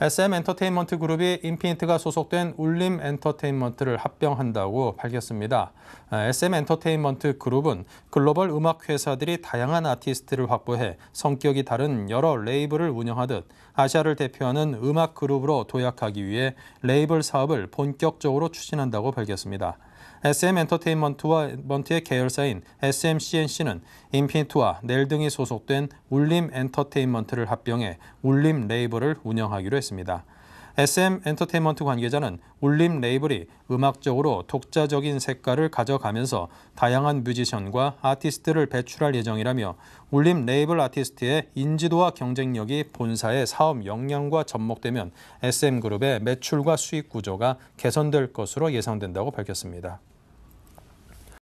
SM 엔터테인먼트 그룹이 인피니트가 소속된 울림 엔터테인먼트를 합병한다고 밝혔습니다. SM 아, 엔터테인먼트 그룹은 글로벌 음악 회사들이 다양한 아티스트를 확보해 성격이 다른 여러 레이블을 운영하듯 아시아를 대표하는 음악 그룹으로 도약하기 위해 레이블 사업을 본격적으로 추진한다고 밝혔습니다. SM 엔터테인먼트의 계열사인 SM CNC는 인피니트와 넬 등이 소속된 울림 엔터테인먼트를 합병해 울림 레이블을 운영하기로 했습니다. SM 엔터테인먼트 관계자는 울림 레이블이 음악적으로 독자적인 색깔을 가져가면서 다양한 뮤지션과 아티스트를 배출할 예정이라며 울림 레이블 아티스트의 인지도와 경쟁력이 본사의 사업 역량과 접목되면 SM그룹의 매출과 수익 구조가 개선될 것으로 예상된다고 밝혔습니다.